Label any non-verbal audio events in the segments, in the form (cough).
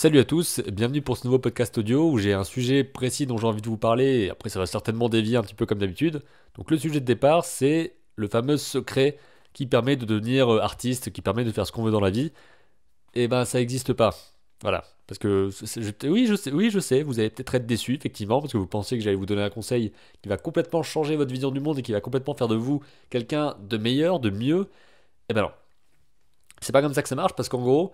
Salut à tous, bienvenue pour ce nouveau podcast audio où j'ai un sujet précis dont j'ai envie de vous parler et après ça va certainement dévier un petit peu comme d'habitude. Donc le sujet de départ c'est le fameux secret qui permet de devenir euh, artiste, qui permet de faire ce qu'on veut dans la vie. Et eh ben ça n'existe pas. Voilà, parce que oui, je sais, oui, je sais, vous allez peut-être être déçu effectivement parce que vous pensez que j'allais vous donner un conseil qui va complètement changer votre vision du monde et qui va complètement faire de vous quelqu'un de meilleur, de mieux. Et eh ben non. C'est pas comme ça que ça marche parce qu'en gros,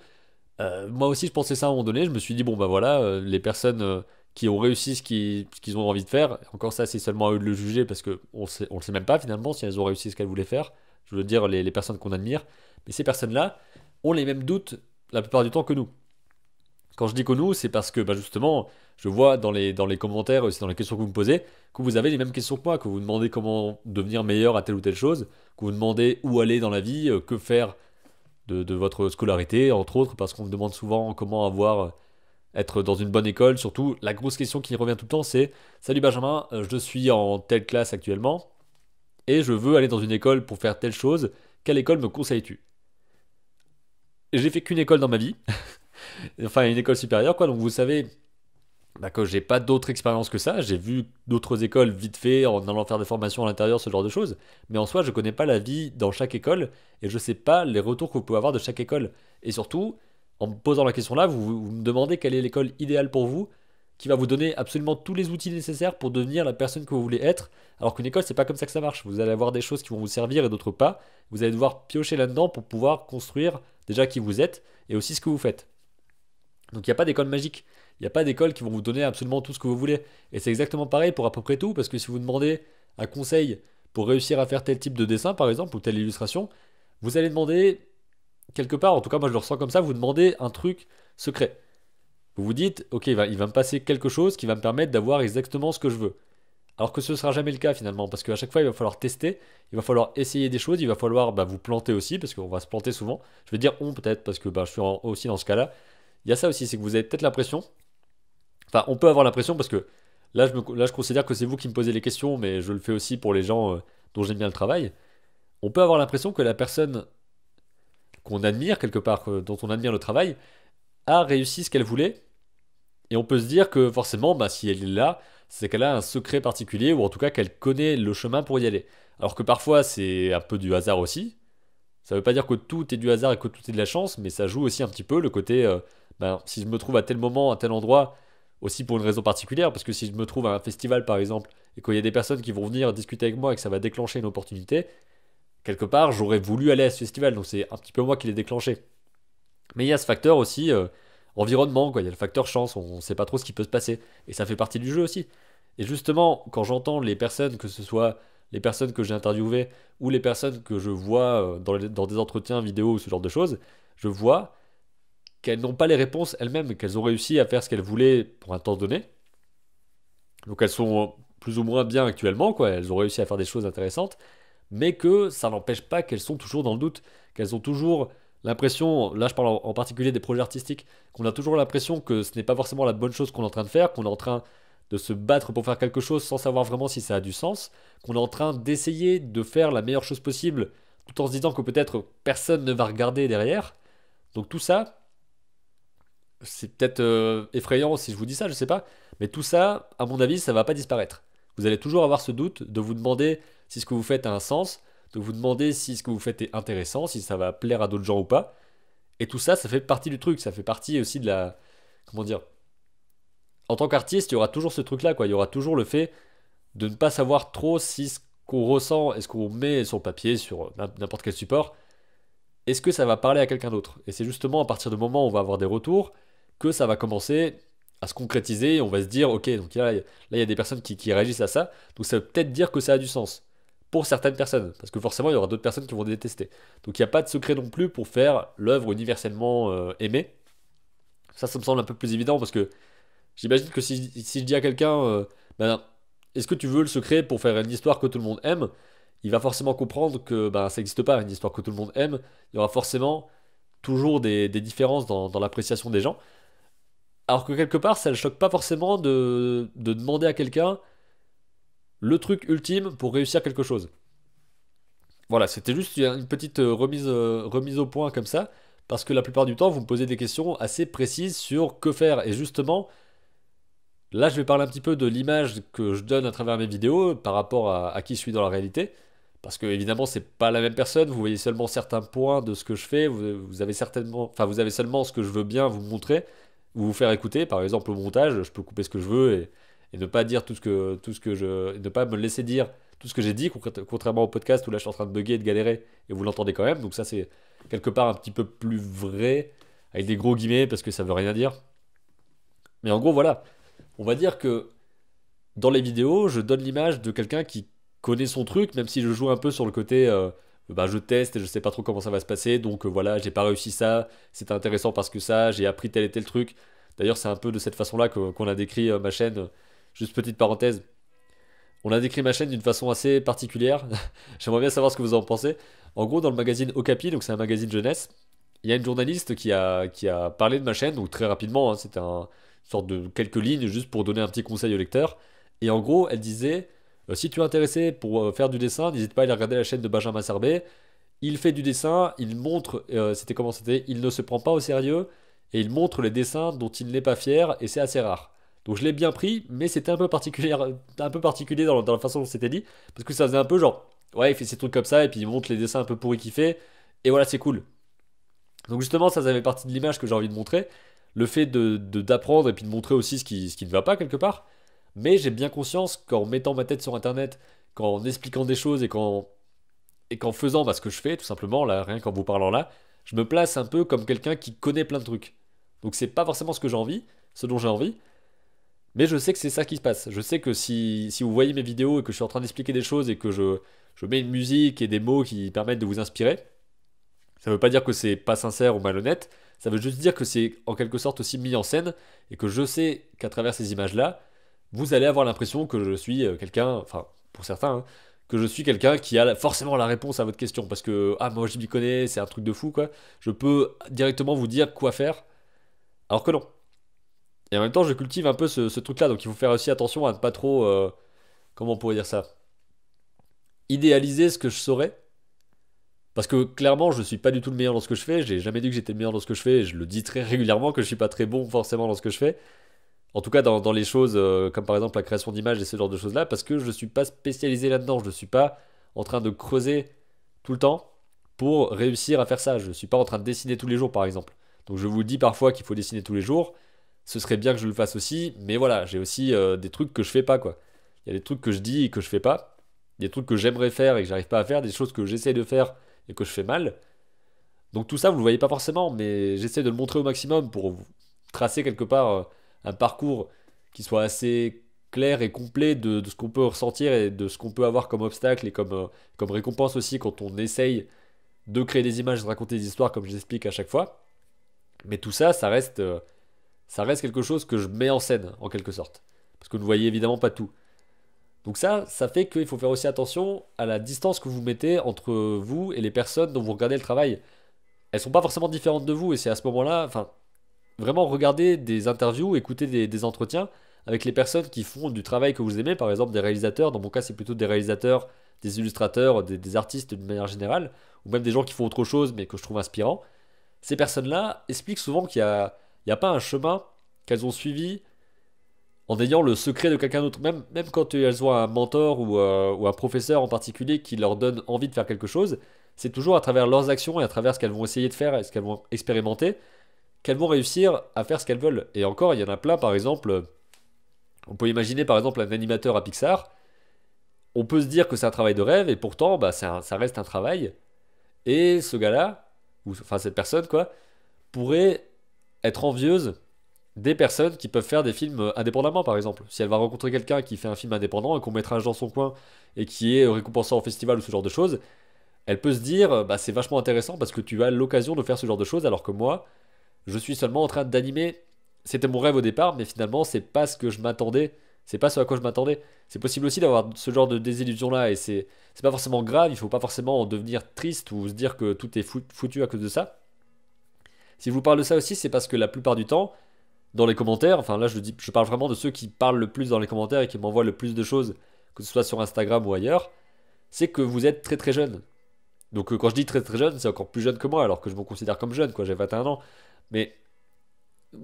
euh, moi aussi, je pensais ça à un moment donné. Je me suis dit, bon, ben voilà, euh, les personnes euh, qui ont réussi ce qu'ils ont envie de faire, encore ça, c'est seulement à eux de le juger parce qu'on ne le sait même pas finalement si elles ont réussi ce qu'elles voulaient faire. Je veux dire, les, personnes qu'on admire. Mais ces personnes-là ont les mêmes doutes la plupart du temps que nous. Quand je dis que nous, c'est parce que bah, justement, je vois dans les, dans les commentaires, aussi dans les questions que vous me posez, que vous avez les mêmes questions que moi, que vous demandez comment devenir meilleur à telle ou telle chose, que vous demandez où aller dans la vie, que faire de, votre scolarité, entre autres, parce qu'on me demande souvent comment avoir, euh, être dans une bonne école. Surtout, la grosse question qui revient tout le temps, c'est Salut Benjamin, euh, je suis en telle classe actuellement, et je veux aller dans une école pour faire telle chose. Quelle école me conseilles-tu J'ai fait qu'une école dans ma vie, (laughs) enfin une école supérieure, quoi, donc vous savez D'accord, je j'ai pas d'autre expérience que ça. J'ai vu d'autres écoles vite fait en allant faire des formations à l'intérieur, ce genre de choses. Mais en soi, je connais pas la vie dans chaque école et je sais pas les retours que vous pouvez avoir de chaque école. Et surtout, en me posant la question là, vous, vous me demandez quelle est l'école idéale pour vous qui va vous donner absolument tous les outils nécessaires pour devenir la personne que vous voulez être. Alors qu'une école, c'est pas comme ça que ça marche. Vous allez avoir des choses qui vont vous servir et d'autres pas. Vous allez devoir piocher là-dedans pour pouvoir construire déjà qui vous êtes et aussi ce que vous faites. Donc il n'y a pas d'école magique. Il n'y a pas d'école qui vont vous donner absolument tout ce que vous voulez. Et c'est exactement pareil pour à peu près tout, parce que si vous demandez un conseil pour réussir à faire tel type de dessin, par exemple, ou telle illustration, vous allez demander, quelque part, en tout cas moi je le ressens comme ça, vous demandez un truc secret. Vous vous dites, ok, il va, il va me passer quelque chose qui va me permettre d'avoir exactement ce que je veux. Alors que ce ne sera jamais le cas finalement, parce qu'à chaque fois, il va falloir tester, il va falloir essayer des choses, il va falloir bah, vous planter aussi, parce qu'on va se planter souvent. Je vais dire on peut-être, parce que bah, je suis aussi dans ce cas-là. Il y a ça aussi, c'est que vous avez peut-être l'impression on peut avoir l'impression parce que là, je, considère que c'est vous qui me posez les questions, mais je le fais aussi pour les gens euh, dont j'aime bien le travail. On peut avoir l'impression que la personne qu'on admire quelque part, dont on admire le travail, a réussi ce qu'elle voulait. Et on peut se dire que forcément, bah, si elle est là, c'est qu'elle a un secret particulier, ou en tout cas qu'elle connaît le chemin pour y aller. Alors que parfois, c'est un peu du hasard aussi. Ça ne veut pas dire que tout est du hasard et que tout est de la chance, mais ça joue aussi un petit peu le côté, euh, ben, si je me trouve à tel moment, à tel endroit, aussi pour une raison particulière, parce que si je me trouve à un festival par exemple, et qu'il y a des personnes qui vont venir discuter avec moi et que ça va déclencher une opportunité, quelque part j'aurais voulu aller à ce festival, donc c'est un petit peu moi qui l'ai déclenché. Mais il y a ce facteur aussi euh, environnement, quoi. il y a le facteur chance, on ne sait pas trop ce qui peut se passer, et ça fait partie du jeu aussi. Et justement, quand j'entends les personnes, que ce soit les personnes que j'ai interviewées ou les personnes que je vois euh, dans, dans des entretiens vidéo ou ce genre de choses, je vois qu'elles n'ont pas les réponses elles-mêmes, qu'elles ont réussi à faire ce qu'elles voulaient pour un temps donné. Donc elles sont plus ou moins bien actuellement, quoi. Elles ont réussi à faire des choses intéressantes, mais que ça n'empêche pas qu'elles sont toujours dans le doute, qu'elles ont toujours l'impression, là je parle en particulier des projets artistiques, qu'on a toujours l'impression que ce n'est pas forcément la bonne chose qu'on est en train de faire, qu'on est en train de se battre pour faire quelque chose sans savoir vraiment si ça a du sens, qu'on est en train d'essayer de faire la meilleure chose possible, tout en se disant que peut-être personne ne va regarder derrière. Donc tout ça, c'est peut-être euh, effrayant si je vous dis ça, je sais pas. Mais tout ça, à mon avis, ça va pas disparaître. Vous allez toujours avoir ce doute de vous demander si ce que vous faites a un sens, de vous demander si ce que vous faites est intéressant, si ça va plaire à d'autres gens ou pas. Et tout ça, ça fait partie du truc, ça fait partie aussi de la. Comment dire En tant qu'artiste, il y aura toujours ce truc-là, quoi. Il y aura toujours le fait de ne pas savoir trop si ce qu'on ressent et ce qu'on met sur papier, sur n'importe quel support, est-ce que ça va parler à quelqu'un d'autre Et c'est justement à partir du moment où on va avoir des retours, ça va commencer à se concrétiser on va se dire, ok, donc là, il y a des personnes qui, réagissent à ça, donc ça veut peut-être dire que ça a du sens pour certaines personnes, parce que forcément il y aura d'autres personnes qui vont détester. Donc il n'y a pas de secret non plus pour faire l'œuvre universellement euh, aimée. Ça, ça me semble un peu plus évident parce que j'imagine que si, je dis à quelqu'un, euh, ben, est-ce que tu veux le secret pour faire une histoire que tout le monde aime Il va forcément comprendre que ben, ça n'existe pas, une histoire que tout le monde aime. Il y aura forcément toujours des, différences dans l'appréciation des gens. Alors que quelque part, ça ne choque pas forcément de, demander à quelqu'un le truc ultime pour réussir quelque chose. Voilà, c'était juste une petite euh, euh, remise, au point comme ça, parce que la plupart du temps, vous me posez des questions assez précises sur que faire. Et justement, là, je vais parler un petit peu de l'image que je donne à travers mes vidéos par rapport à, qui suis dans la réalité. Parce que évidemment, c'est pas la même personne, vous voyez seulement certains points de ce que je fais, vous, vous avez certainement, enfin vous avez seulement ce que je veux bien vous montrer, vous faire écouter, par exemple au montage, je peux couper ce que je veux et, ne pas dire tout ce que, tout ce que je, ne pas me laisser dire tout ce que j'ai dit, contrairement au podcast où là je suis en train de bugger et de galérer et vous l'entendez quand même. Donc ça c'est quelque part un petit peu plus vrai avec des gros guillemets parce que ça veut rien dire. Mais en gros voilà, on va dire que dans les vidéos, je donne l'image de quelqu'un qui connaît son truc, même si je joue un peu sur le côté euh, bah, je teste et je sais pas trop comment ça va se passer, donc voilà, euh, voilà, j'ai pas réussi ça, c'est intéressant parce que ça, j'ai appris tel et tel truc. D'ailleurs, c'est un peu de cette façon-là qu'on a décrit euh, ma chaîne. Euh, juste petite parenthèse, on a décrit ma chaîne d'une façon assez particulière. (laughs) J'aimerais bien savoir ce que vous en pensez. En gros, dans le magazine Okapi, donc c'est un magazine jeunesse, il y a une journaliste qui a, qui a parlé de ma chaîne, donc très rapidement, hein, c'est c'était un, une sorte de quelques lignes juste pour donner un petit conseil au lecteur. Et en gros, elle disait euh, si tu es intéressé pour euh, faire du dessin, n'hésite pas à aller regarder la chaîne de Benjamin Serbet. Il fait du dessin, il montre, euh, c'était comment c'était, il ne se prend pas au sérieux et il montre les dessins dont il n'est pas fier et c'est assez rare. Donc je l'ai bien pris, mais c'était un peu particulier, un peu particulier dans, la façon dont c'était dit, parce que ça faisait un peu genre, ouais, il fait ses trucs comme ça, et puis il montre les dessins un peu pourris qu'il fait, et voilà, c'est cool. Donc justement, ça, faisait partie de l'image que j'ai envie de montrer, le fait d'apprendre de, d'apprendre et puis de montrer aussi ce ce qui ne va pas quelque part. Mais j'ai bien conscience qu'en mettant ma tête sur Internet, qu'en expliquant des choses et qu'en et qu'en faisant bah, ce que je fais, tout simplement, là, rien qu'en vous parlant là, je me place un peu comme quelqu'un qui connaît plein de trucs. Donc c'est pas forcément ce que j'ai envie, ce dont j'ai envie, mais je sais que c'est ça qui se passe. Je sais que si, si, vous voyez mes vidéos et que je suis en train d'expliquer des choses et que je, je, mets une musique et des mots qui permettent de vous inspirer, ça veut pas dire que c'est pas sincère ou malhonnête, ça veut juste dire que c'est en quelque sorte aussi mis en scène et que je sais qu'à travers ces images-là, vous allez avoir l'impression que je suis euh, quelqu'un, enfin, pour certains, hein, que je suis quelqu'un qui a forcément la réponse à votre question. Parce que, ah, moi, je m'y connais, c'est un truc de fou, quoi. Je peux directement vous dire quoi faire, alors que non. Et en même temps, je cultive un peu ce, truc-là. Donc, il faut faire aussi attention à ne pas trop. Euh, comment on pourrait dire ça Idéaliser ce que je saurais. Parce que clairement, je ne suis pas du tout le meilleur dans ce que je fais. J'ai jamais dit que j'étais le meilleur dans ce que je fais. Je le dis très régulièrement que je ne suis pas très bon forcément dans ce que je fais. En tout cas, dans, les choses euh, comme par exemple la création d'images et ce genre de choses-là, parce que je ne suis pas spécialisé là-dedans, je ne suis pas en train de creuser tout le temps pour réussir à faire ça. Je ne suis pas en train de dessiner tous les jours, par exemple. Donc je vous dis parfois qu'il faut dessiner tous les jours. Ce serait bien que je le fasse aussi, mais voilà, j'ai aussi euh, des trucs que je fais pas, quoi. Il y a des trucs que je dis et que je fais pas, des trucs que j'aimerais faire et que j'arrive pas à faire, des choses que j'essaie de faire et que je fais mal. Donc tout ça, vous ne le voyez pas forcément, mais j'essaie de le montrer au maximum pour vous tracer quelque part. Euh, un parcours qui soit assez clair et complet de, ce qu'on peut ressentir et de ce qu'on peut avoir comme obstacle et comme, euh, comme récompense aussi quand on essaye de créer des images, de raconter des histoires comme j'explique à chaque fois. Mais tout ça, ça reste, euh, ça reste quelque chose que je mets en scène en quelque sorte. Parce que vous ne voyez évidemment pas tout. Donc ça, ça fait qu'il faut faire aussi attention à la distance que vous mettez entre vous et les personnes dont vous regardez le travail. Elles sont pas forcément différentes de vous et c'est à ce moment-là, enfin, vraiment regarder des interviews, écouter des, entretiens avec les personnes qui font du travail que vous aimez, par exemple des réalisateurs, dans mon cas c'est plutôt des réalisateurs, des illustrateurs, des, artistes d'une manière générale, ou même des gens qui font autre chose mais que je trouve inspirant. Ces personnes-là expliquent souvent qu'il n'y a, a pas un chemin qu'elles ont suivi en ayant le secret de quelqu'un d'autre, même, même quand elles ont un mentor ou, euh, ou, un professeur en particulier qui leur donne envie de faire quelque chose, c'est toujours à travers leurs actions et à travers ce qu'elles vont essayer de faire et ce qu'elles vont expérimenter qu'elles vont réussir à faire ce qu'elles veulent. Et encore, il y en a plein, par exemple, on peut imaginer par exemple un animateur à Pixar, on peut se dire que c'est un travail de rêve, et pourtant, bah, ça, reste un travail. Et ce gars-là, ou enfin cette personne, quoi, pourrait être envieuse des personnes qui peuvent faire des films indépendamment, par exemple. Si elle va rencontrer quelqu'un qui fait un film indépendant et qu'on mettra un dans son coin et qui est récompensé en festival ou ce genre de choses, elle peut se dire, bah, c'est vachement intéressant parce que tu as l'occasion de faire ce genre de choses, alors que moi, je suis seulement en train d'animer. C'était mon rêve au départ, mais finalement, c'est pas ce que je m'attendais. C'est pas ce à quoi je m'attendais. C'est possible aussi d'avoir ce genre de désillusion-là, et c'est pas forcément grave. Il faut pas forcément en devenir triste ou se dire que tout est foutu à cause de ça. Si je vous parle de ça aussi, c'est parce que la plupart du temps, dans les commentaires, enfin là je, dis, je parle vraiment de ceux qui parlent le plus dans les commentaires et qui m'envoient le plus de choses, que ce soit sur Instagram ou ailleurs, c'est que vous êtes très très jeune. Donc euh, quand je dis très très jeune, c'est encore plus jeune que moi, alors que je me considère comme jeune, quoi, j'ai 21 ans. Mais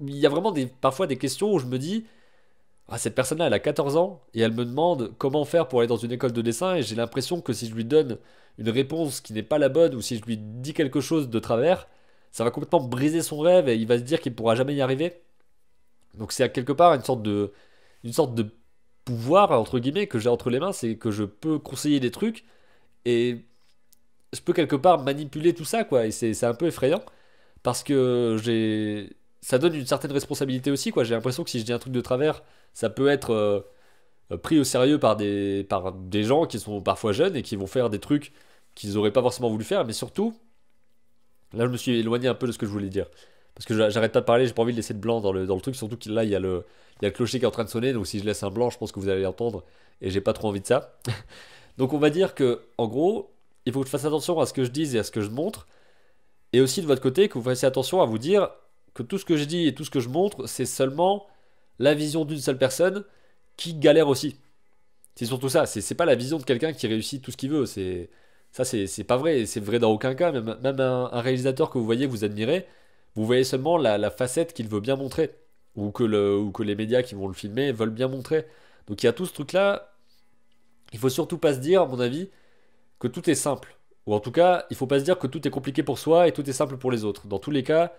il y a vraiment des, parfois des questions où je me dis, ah, cette personne-là, elle a 14 ans, et elle me demande comment faire pour aller dans une école de dessin, et j'ai l'impression que si je lui donne une réponse qui n'est pas la bonne, ou si je lui dis quelque chose de travers, ça va complètement briser son rêve, et il va se dire qu'il ne pourra jamais y arriver. Donc c'est à quelque part une sorte de, une sorte de pouvoir, entre guillemets, que j'ai entre les mains, c'est que je peux conseiller des trucs, et je peux quelque part manipuler tout ça, quoi. Et c'est un peu effrayant. Parce que j'ai. Ça donne une certaine responsabilité aussi, quoi. J'ai l'impression que si je dis un truc de travers, ça peut être euh, pris au sérieux par des, par des gens qui sont parfois jeunes et qui vont faire des trucs qu'ils n'auraient pas forcément voulu faire. Mais surtout, là, je me suis éloigné un peu de ce que je voulais dire. Parce que j'arrête pas de parler, j'ai pas envie de laisser de blanc dans le, dans le truc. Surtout que là, il y, a le, il y a le clocher qui est en train de sonner. Donc si je laisse un blanc, je pense que vous allez l'entendre. Et j'ai pas trop envie de ça. (laughs) donc on va dire que, en gros, il faut que je fasse attention à ce que je dis et à ce que je montre. Et aussi de votre côté, que vous fassiez attention à vous dire que tout ce que je dis et tout ce que je montre, c'est seulement la vision d'une seule personne qui galère aussi. C'est surtout ça, c'est pas la vision de quelqu'un qui réussit tout ce qu'il veut. C'est Ça, c'est pas vrai, c'est vrai dans aucun cas. Même, un, réalisateur que vous voyez, vous admirez, vous voyez seulement la, facette qu'il veut bien montrer, ou que, ou que les médias qui vont le filmer veulent bien montrer. Donc il y a tout ce truc-là. Il faut surtout pas se dire, à mon avis, que tout est simple. Ou en tout cas, il faut pas se dire que tout est compliqué pour soi et tout est simple pour les autres. Dans tous les cas,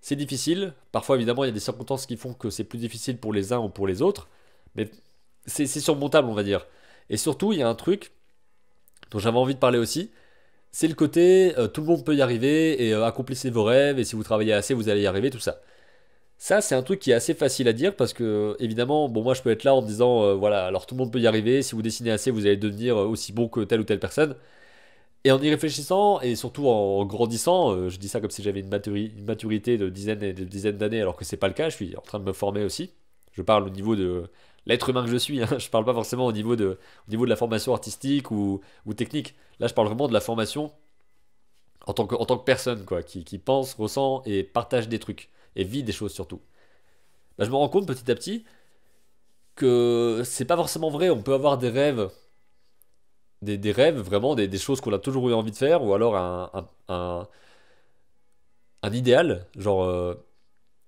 c'est difficile. Parfois, évidemment, il y a des circonstances qui font que c'est plus difficile pour les uns ou pour les autres. Mais c'est surmontable, on va dire. Et surtout, il y a un truc dont j'avais envie de parler aussi. C'est le côté euh, tout le monde peut y arriver et euh, accomplissez vos rêves et si vous travaillez assez, vous allez y arriver, tout ça. Ça, c'est un truc qui est assez facile à dire parce que, évidemment, bon, moi je peux être là en disant, euh, voilà, alors tout le monde peut y arriver, si vous dessinez assez, vous allez devenir euh, aussi bon que telle ou telle personne. Et en y réfléchissant, et surtout en grandissant, euh, je dis ça comme si j'avais une, maturité de dizaines et de dizaines d'années, alors que c'est pas le cas, je suis en train de me former aussi. Je parle au niveau de l'être humain que je suis, Je hein. (laughs) je parle pas forcément au niveau de, niveau de la formation artistique ou, technique. Là, je parle vraiment de la formation en tant que, en tant que personne, quoi, qui pense, ressent et partage des trucs et vit des choses surtout. Bah, je me rends compte petit à petit que c'est pas forcément vrai. On peut avoir des rêves, des, rêves vraiment, des, choses qu'on a toujours eu envie de faire, ou alors un, un, idéal, genre, euh,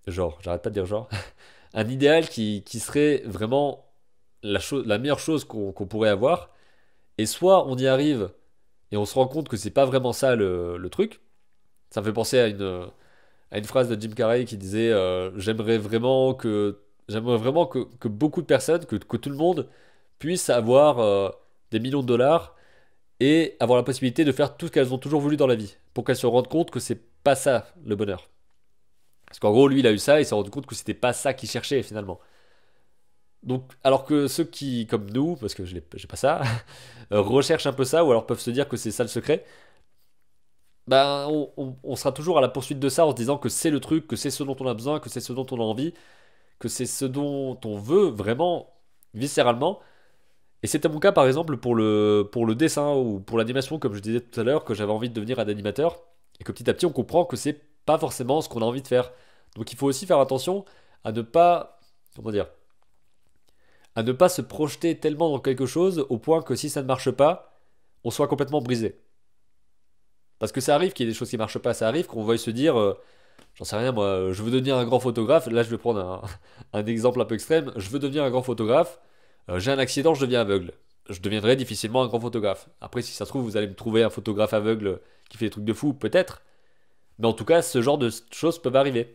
genre, j'arrête pas de dire genre, (laughs) un idéal qui, serait vraiment la, chose, la meilleure chose qu'on pourrait avoir. Et soit on y arrive et on se rend compte que c'est pas vraiment ça le, le truc. Ça me fait penser à une à une phrase de Jim Carrey qui disait euh, J'aimerais vraiment que j'aimerais vraiment que, que, beaucoup de personnes, que, que, tout le monde puisse avoir euh, des millions de dollars et avoir la possibilité de faire tout ce qu'elles ont toujours voulu dans la vie pour qu'elles se rendent compte que c'est pas ça le bonheur. Parce qu'en gros, lui, il a eu ça et il s'est rendu compte que c'était pas ça qu'il cherchait finalement. Donc, alors que ceux qui, comme nous, parce que je n'ai pas ça, (laughs) recherchent un peu ça ou alors peuvent se dire que c'est ça le secret, ben, on, sera toujours à la poursuite de ça en se disant que c'est le truc, que c'est ce dont on a besoin, que c'est ce dont on a envie, que c'est ce dont on veut vraiment, viscéralement. Et c'était mon cas par exemple pour le, pour le dessin ou pour l'animation, comme je disais tout à l'heure, que j'avais envie de devenir un animateur, et que petit à petit on comprend que c'est pas forcément ce qu'on a envie de faire. Donc il faut aussi faire attention à ne pas. Comment dire À ne pas se projeter tellement dans quelque chose au point que si ça ne marche pas, on soit complètement brisé. Parce que ça arrive qu'il y ait des choses qui marchent pas, ça arrive qu'on veuille se dire, euh, j'en sais rien moi, euh, je veux devenir un grand photographe, là je vais prendre un, (laughs) exemple un peu extrême, je veux devenir un grand photographe, euh, j'ai un accident, je deviens aveugle. Je deviendrai difficilement un grand photographe. Après, si ça se trouve, vous allez me trouver un photographe aveugle qui fait des trucs de fou, peut-être. Mais en tout cas, ce genre de choses peuvent arriver.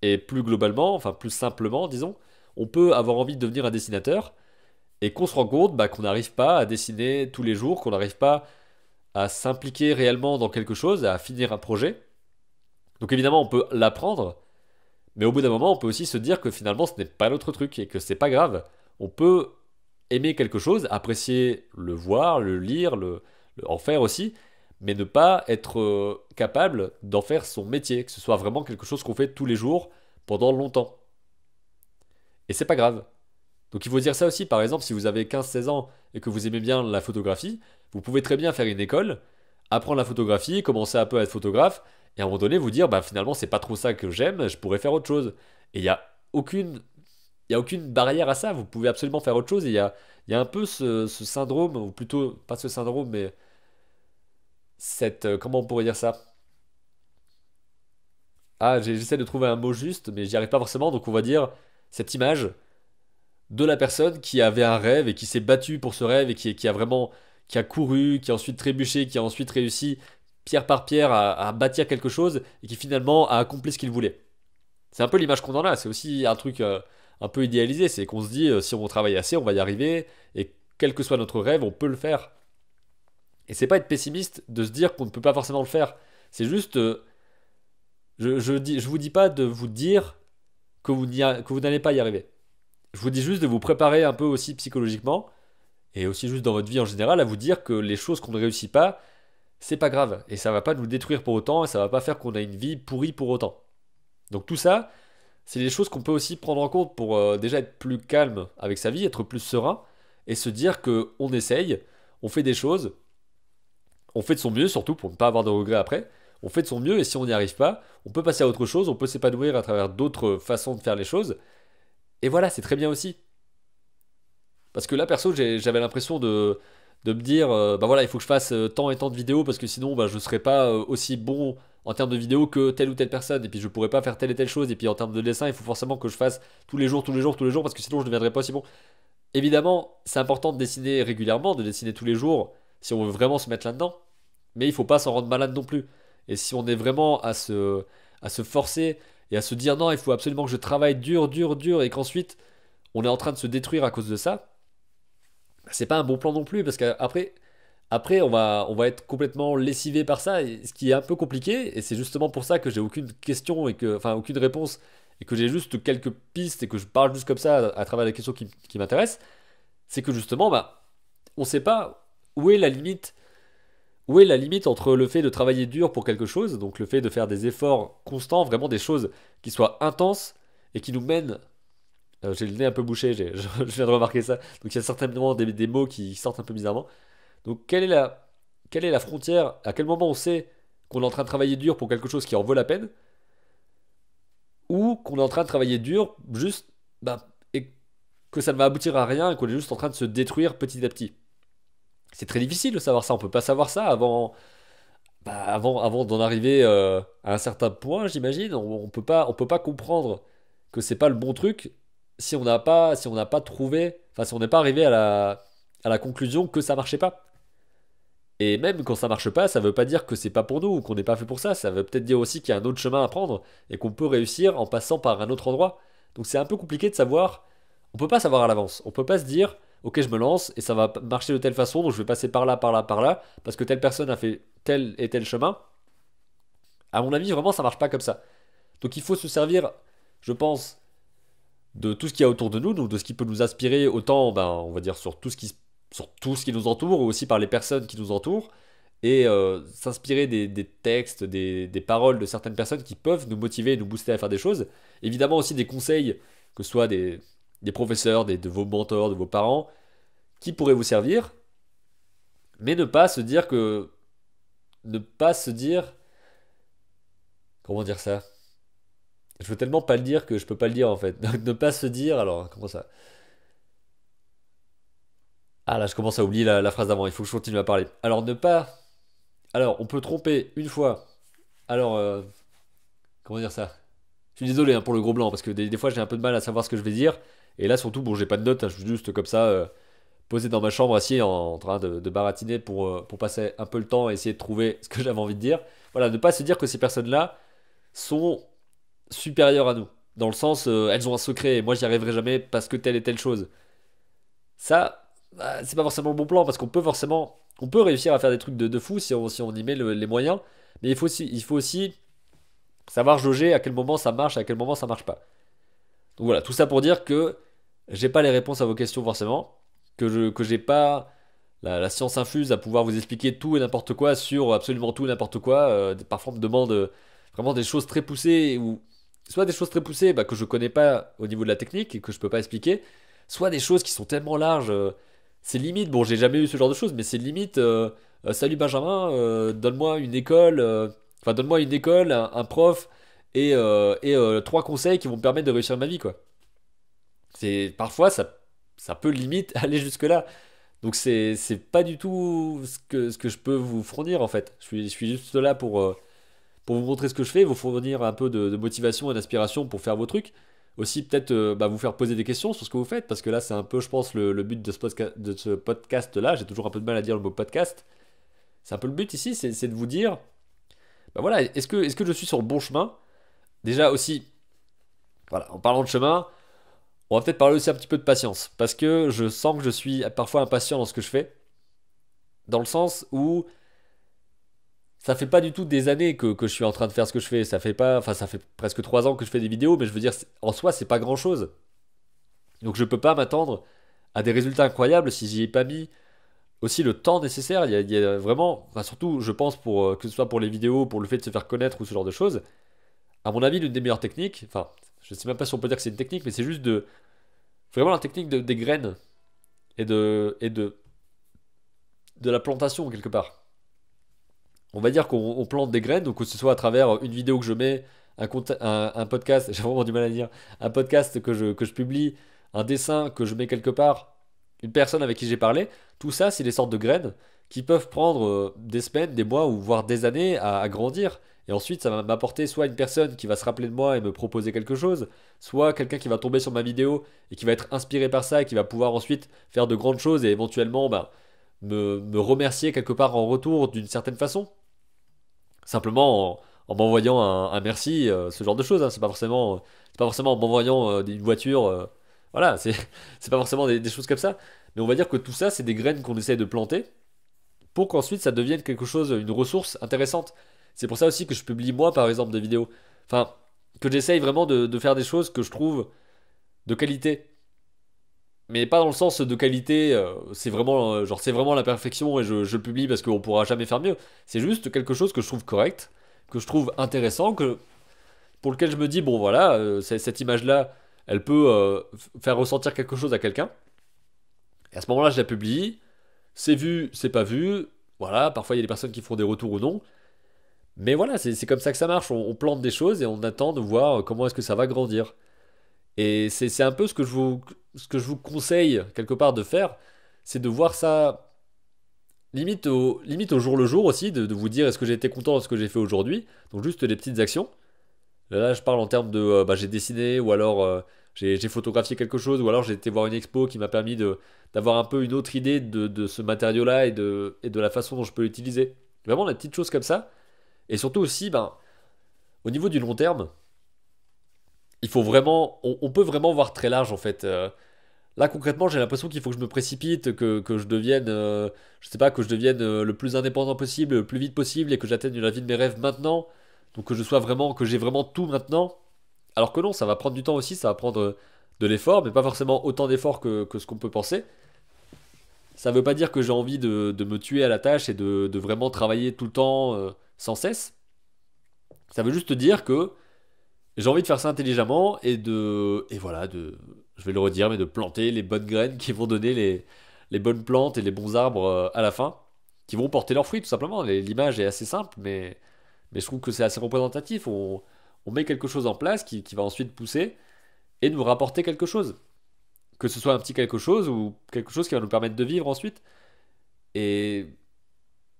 Et plus globalement, enfin plus simplement, disons, on peut avoir envie de devenir un dessinateur et qu'on se rend compte bah, qu'on n'arrive pas à dessiner tous les jours, qu'on n'arrive pas à s'impliquer réellement dans quelque chose, à finir un projet. Donc évidemment, on peut l'apprendre, mais au bout d'un moment, on peut aussi se dire que finalement, ce n'est pas notre truc et que c'est pas grave. On peut aimer quelque chose, apprécier le voir, le lire, le, en faire aussi, mais ne pas être euh, capable d'en faire son métier, que ce soit vraiment quelque chose qu'on fait tous les jours pendant longtemps. Et c'est pas grave. Donc il faut dire ça aussi, par exemple, si vous avez 15-16 ans et que vous aimez bien la photographie, vous pouvez très bien faire une école, apprendre la photographie, commencer un peu à être photographe, et à un moment donné vous dire, bah finalement c'est pas trop ça que j'aime, je pourrais faire autre chose. Et il n'y a aucune il a aucune barrière à ça, vous pouvez absolument faire autre chose. Il y a, y un peu ce, syndrome, ou plutôt, pas ce syndrome, mais cette. Euh, comment on pourrait dire ça Ah, j'essaie de trouver un mot juste, mais j'y arrive pas forcément, donc on va dire cette image de la personne qui avait un rêve et qui s'est battue pour ce rêve et qui a vraiment qui a couru, qui a ensuite trébuché, qui a ensuite réussi pierre par pierre à, bâtir quelque chose et qui finalement a accompli ce qu'il voulait. C'est un peu l'image qu'on en a, c'est aussi un truc euh, un peu idéalisé, c'est qu'on se dit euh, si on travaille assez, on va y arriver et quel que soit notre rêve, on peut le faire. Et c'est pas être pessimiste de se dire qu'on ne peut pas forcément le faire. C'est juste, euh, je, je, vous dis pas de vous dire que vous n'allez pas y arriver. Je vous dis juste de vous préparer un peu aussi psychologiquement et aussi juste dans votre vie en général, à vous dire que les choses qu'on ne réussit pas, c'est pas grave, et ça va pas nous détruire pour autant, et ça va pas faire qu'on a une vie pourrie pour autant. Donc tout ça, c'est des choses qu'on peut aussi prendre en compte pour euh, déjà être plus calme avec sa vie, être plus serein, et se dire que on essaye, on fait des choses, on fait de son mieux surtout pour ne pas avoir de regrets après, on fait de son mieux, et si on n'y arrive pas, on peut passer à autre chose, on peut s'épanouir à travers d'autres façons de faire les choses, et voilà, c'est très bien aussi. Parce que là, perso, j'avais l'impression de, me dire, euh, bah voilà, il faut que je fasse euh, tant et tant de vidéos parce que sinon, bah, je ne serais pas euh, aussi bon en termes de vidéos que telle ou telle personne, et puis je ne pourrais pas faire telle et telle chose, et puis en termes de dessin, il faut forcément que je fasse tous les jours, tous les jours, tous les jours, parce que sinon je ne deviendrai pas aussi bon. Évidemment, c'est important de dessiner régulièrement, de dessiner tous les jours, si on veut vraiment se mettre là-dedans, mais il ne faut pas s'en rendre malade non plus. Et si on est vraiment à se, à se forcer et à se dire non, il faut absolument que je travaille dur, dur, dur, et qu'ensuite on est en train de se détruire à cause de ça, c'est pas un bon plan non plus, parce qu'après, après, on va, on va être complètement lessivé par ça, et ce qui est un peu compliqué, et c'est justement pour ça que j'ai aucune question, et que, enfin, aucune réponse, et que j'ai juste quelques pistes, et que je parle juste comme ça à, travers les questions qui, qui m'intéressent, c'est que justement, bah, on sait pas où est la limite. Où est la limite entre le fait de travailler dur pour quelque chose, donc le fait de faire des efforts constants, vraiment des choses qui soient intenses et qui nous mènent euh, j'ai le nez un peu bouché, je, (laughs) je, viens de remarquer ça. Donc il y a certainement des, des, mots qui sortent un peu bizarrement. Donc quelle est la, quelle est la frontière À quel moment on sait qu'on est en train de travailler dur pour quelque chose qui en vaut la peine Ou qu'on est en train de travailler dur juste bah, et que ça ne va aboutir à rien et qu'on est juste en train de se détruire petit à petit C'est très difficile de savoir ça, on peut pas savoir ça avant... Bah, avant, avant d'en arriver euh, à un certain point, j'imagine, on, ne peut pas, on peut pas comprendre que c'est pas le bon truc si on n'a pas, si on n'a pas trouvé, enfin si on n'est pas arrivé à la, à la conclusion que ça marchait pas. Et même quand ça marche pas, ça ne veut pas dire que c'est pas pour nous ou qu'on n'est pas fait pour ça. Ça veut peut-être dire aussi qu'il y a un autre chemin à prendre et qu'on peut réussir en passant par un autre endroit. Donc c'est un peu compliqué de savoir. On peut pas savoir à l'avance. On peut pas se dire, ok, je me lance et ça va marcher de telle façon, donc je vais passer par là, par là, par là, parce que telle personne a fait tel et tel chemin. À mon avis, vraiment, ça marche pas comme ça. Donc il faut se servir, je pense, de tout ce qu'il y a autour de nous, donc de ce qui peut nous inspirer autant, ben, on va dire, sur tout, ce qui, sur tout ce qui nous entoure, ou aussi par les personnes qui nous entourent, et euh, s'inspirer des, textes, des, paroles de certaines personnes qui peuvent nous motiver nous booster à faire des choses. Évidemment aussi des conseils, que ce soit des, des professeurs, de vos mentors, de vos parents, qui pourraient vous servir, mais ne pas se dire que... Ne pas se dire... Comment dire ça je veux tellement pas le dire que je peux pas le dire en fait. (laughs) Donc ne pas se dire, alors comment ça Ah là, je commence à oublier la, phrase d'avant, il faut que je continue à parler. Alors ne pas. Alors, on peut tromper une fois. Alors, euh, comment dire ça Je suis désolé hein, pour le gros blanc parce que des, fois j'ai un peu de mal à savoir ce que je vais dire. Et là, surtout, bon, j'ai pas de notes, hein, je suis juste comme ça. Euh, posé dans ma chambre, assis en, train de, baratiner pour, euh, pour passer un peu le temps et essayer de trouver ce que j'avais envie de dire. Voilà, ne pas se dire que ces personnes-là sont supérieures à nous. Dans le sens, euh, elles ont un secret et moi j'y arriverai jamais parce que telle et telle chose. Ça, bah, c'est pas forcément le bon plan parce qu'on peut forcément, on peut réussir à faire des trucs de, de fou si on, si on y met les moyens, mais il faut, aussi, il faut aussi savoir jauger à quel moment ça marche à quel moment ça marche pas. Donc voilà, tout ça pour dire que j'ai pas les réponses à vos questions forcément, que je que j'ai pas la, science infuse à pouvoir vous expliquer tout et n'importe quoi sur absolument tout et n'importe quoi. Euh, parfois on me demande euh, vraiment des choses très poussées ou soit des choses très poussées bah, que je connais pas au niveau de la technique et que je ne peux pas expliquer, soit des choses qui sont tellement larges. Euh, c'est limite, bon, j'ai jamais eu ce genre de choses, mais c'est limite. Euh, euh, salut Benjamin, donne-moi une école, enfin donne-moi une école, un, prof et, trois conseils qui vont me permettre de réussir ma vie, quoi. C'est parfois ça, ça peut limite (laughs) aller jusque là. Donc c'est pas du tout ce que, ce que je peux vous fournir en fait. Je suis, je suis juste là pour, pour vous montrer ce que je fais, vous fournir un peu de, motivation et d'inspiration pour faire vos trucs. Aussi, peut-être euh, bah, vous faire poser des questions sur ce que vous faites, parce que là, c'est un peu, je pense, le, but de ce, podcast-là. J'ai toujours un peu de mal à dire le mot podcast. C'est un peu le but ici, c'est de vous dire bah, voilà, est-ce que, je suis sur le bon chemin Déjà aussi, en parlant de chemin, on va peut-être parler aussi un petit peu de patience, parce que je sens que je suis parfois impatient dans ce que je fais, dans le sens où ça fait pas du tout des années que, que, je suis en train de faire ce que je fais. Ça fait pas, enfin, ça fait presque trois ans que je fais des vidéos, mais je veux dire, en soi, c'est pas grand chose. Donc, je peux pas m'attendre à des résultats incroyables si j'y ai pas mis aussi le temps nécessaire. Il y a, vraiment, surtout, je pense pour euh, que ce soit pour les vidéos, pour le fait de se faire connaître ou ce genre de choses. À mon avis, l'une des meilleures techniques, enfin, je sais même pas si on peut dire que c'est une technique, mais c'est juste de vraiment la technique de, des graines et de et de de la plantation quelque part on va dire qu'on plante des graines, donc que ce soit à travers une vidéo que je mets, un, podcast, (laughs) j'ai vraiment du mal à dire, un podcast que je, publie, un dessin que je mets quelque part, une personne avec qui j'ai parlé, tout ça, c'est des sortes de graines qui peuvent prendre euh, des semaines, des mois ou voire des années à, grandir. Et ensuite, ça va m'apporter soit une personne qui va se rappeler de moi et me proposer quelque chose, soit quelqu'un qui va tomber sur ma vidéo et qui va être inspiré par ça et qui va pouvoir ensuite faire de grandes choses et éventuellement bah, me, me remercier quelque part en retour d'une certaine façon simplement en, m'envoyant un, merci, euh, ce genre de choses. Hein. C'est pas forcément, c'est pas forcément en m'envoyant euh, une voiture. Euh, voilà, c'est, (laughs) c'est pas forcément des, choses comme ça. Mais on va dire que tout ça, c'est des graines qu'on essaie de planter pour qu'ensuite ça devienne quelque chose, une ressource intéressante. C'est pour ça aussi que je publie moi, par exemple, des vidéos. Enfin, que j'essaye vraiment de faire des choses que je trouve de qualité mais pas dans le sens de qualité, euh, c'est vraiment, euh, genre, c'est vraiment la perfection et je, je publie parce qu'on pourra jamais faire mieux. C'est juste quelque chose que je trouve correct, que je trouve intéressant, que, pour lequel je me dis, bon voilà, euh, cette image-là, elle peut faire ressentir quelque chose à quelqu'un. Et à ce moment-là, je la publie, c'est vu, c'est pas vu, voilà, parfois il y a des personnes qui font des retours ou non. Mais voilà, c'est comme ça que ça marche, on plante des choses et on attend de voir comment est-ce que ça va grandir. Et c'est un peu ce que, je vous, ce que je vous conseille quelque part de faire, c'est de voir ça limite au, limite au jour le jour aussi, de, de vous dire est-ce que j'ai été content de ce que j'ai fait aujourd'hui, donc juste des petites actions. Là, je parle en termes de euh, bah, j'ai dessiné ou alors euh, j'ai photographié quelque chose ou alors j'ai été voir une expo qui m'a permis d'avoir un peu une autre idée de, de ce matériau-là et de, et de la façon dont je peux l'utiliser. Vraiment, des petites choses comme ça. Et surtout aussi, ben, au niveau du long terme, il faut vraiment, on, peut vraiment voir très large en fait. Euh. là concrètement, j'ai l'impression qu'il faut que je me précipite, que, je devienne, euh, je sais pas, que je devienne euh, le plus indépendant possible, le plus vite possible, et que j'atteigne la vie de mes rêves maintenant. Donc que je sois vraiment, que j'ai vraiment tout maintenant. Alors que non, ça va prendre du temps aussi, ça va prendre de l'effort, mais pas forcément autant d'effort que, ce qu'on peut penser. Ça veut pas dire que j'ai envie de, me tuer à la tâche et de vraiment travailler tout le temps sans cesse. Ça veut juste dire que j'ai envie de faire ça intelligemment et de. Et voilà, de. Je vais le redire, mais de planter les bonnes graines qui vont donner les, les bonnes plantes et les bons arbres euh, à la fin, qui vont porter leurs fruits tout simplement. L'image est assez simple, mais, mais je trouve que c'est assez représentatif. On, met quelque chose en place qui, qui, va ensuite pousser et nous rapporter quelque chose. Que ce soit un petit quelque chose ou quelque chose qui va nous permettre de vivre ensuite. Et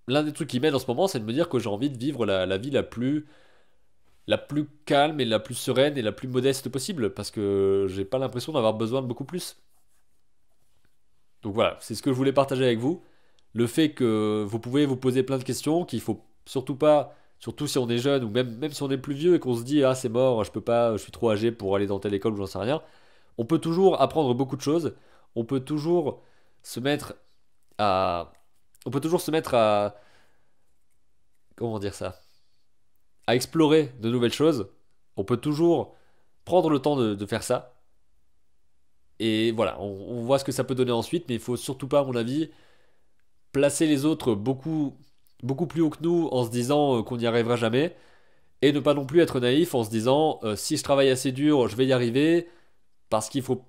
l'un des trucs qui m'aide en ce moment, c'est de me dire que j'ai envie de vivre la vie la plus la plus calme et la plus sereine et la plus modeste possible, parce que j'ai pas l'impression d'avoir besoin de beaucoup plus. Donc voilà, c'est ce que je voulais partager avec vous. Le fait que vous pouvez vous poser plein de questions, qu'il faut surtout pas, surtout si on est jeune ou même, même si on est plus vieux et qu'on se dit ah c'est mort, je peux pas, je suis trop âgé pour aller dans telle école ou j'en sais rien. On peut toujours apprendre beaucoup de choses. On peut toujours se mettre à, on peut toujours se mettre à, comment dire ça à explorer de nouvelles choses. On peut toujours prendre le temps de, faire ça. Et voilà, on, voit ce que ça peut donner ensuite, mais il faut surtout pas, à mon avis, placer les autres beaucoup, beaucoup plus haut que nous en se disant euh, qu'on n'y arrivera jamais. Et ne pas non plus être naïf en se disant euh, si je travaille assez dur, je vais y arriver. Parce qu'il faut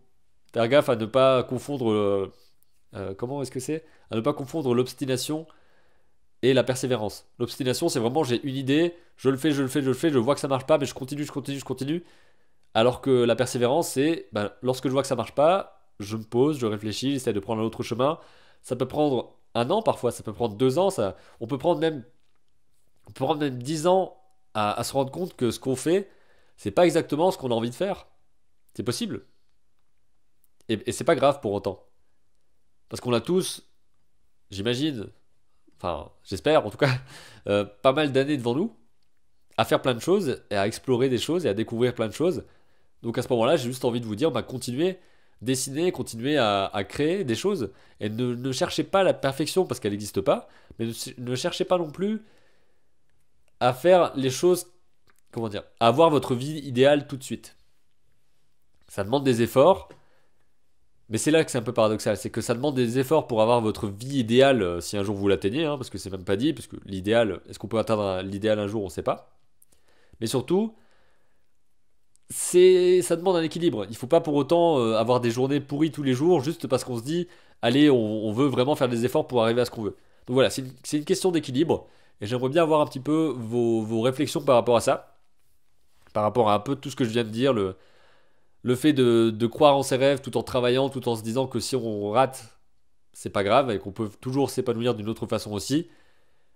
faire gaffe à ne pas confondre. Euh, comment est-ce que c'est À ne pas confondre l'obstination et la persévérance. L'obstination, c'est vraiment j'ai une idée, je le fais, je le fais, je le fais, je vois que ça marche pas, mais je continue, je continue, je continue. Alors que la persévérance, c'est ben, lorsque je vois que ça marche pas, je me pose, je réfléchis, j'essaie de prendre un autre chemin. Ça peut prendre un an parfois, ça peut prendre deux ans, ça, on peut prendre même, on peut prendre même dix ans à, se rendre compte que ce qu'on fait, c'est pas exactement ce qu'on a envie de faire. C'est possible. Et, et c'est pas grave pour autant. Parce qu'on a tous, j'imagine, enfin j'espère en tout cas, euh, pas mal d'années devant nous à faire plein de choses et à explorer des choses et à découvrir plein de choses. Donc à ce moment-là, j'ai juste envie de vous dire, bah, continuez, dessinez, continuez à, à créer des choses et ne, cherchez pas la perfection parce qu'elle n'existe pas, mais ne, ne, cherchez pas non plus à faire les choses, comment dire, à avoir votre vie idéale tout de suite. Ça demande des efforts, mais c'est là que c'est un peu paradoxal, c'est que ça demande des efforts pour avoir votre vie idéale euh, si un jour vous l'atteignez, hein, parce que c'est même pas dit, parce que l'idéal, est-ce qu'on peut atteindre l'idéal un jour, on ne sait pas. Mais surtout, c'est, ça demande un équilibre. Il ne faut pas pour autant euh, avoir des journées pourries tous les jours, juste parce qu'on se dit, allez, on, veut vraiment faire des efforts pour arriver à ce qu'on veut. Donc voilà, c'est une, question d'équilibre, et j'aimerais bien avoir un petit peu vos, vos réflexions par rapport à ça, par rapport à un peu tout ce que je viens de dire, le, le fait de, croire en ses rêves tout en travaillant, tout en se disant que si on rate, c'est pas grave et qu'on peut toujours s'épanouir d'une autre façon aussi.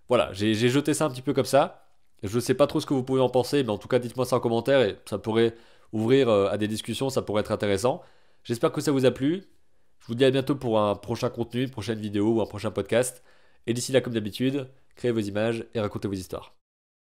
Voilà, j'ai jeté ça un petit peu comme ça. Je ne sais pas trop ce que vous pouvez en penser, mais en tout cas, dites-moi ça en commentaire et ça pourrait ouvrir euh, à des discussions, ça pourrait être intéressant. J'espère que ça vous a plu. Je vous dis à bientôt pour un prochain contenu, une prochaine vidéo ou un prochain podcast. Et d'ici là, comme d'habitude, créez vos images et racontez vos histoires.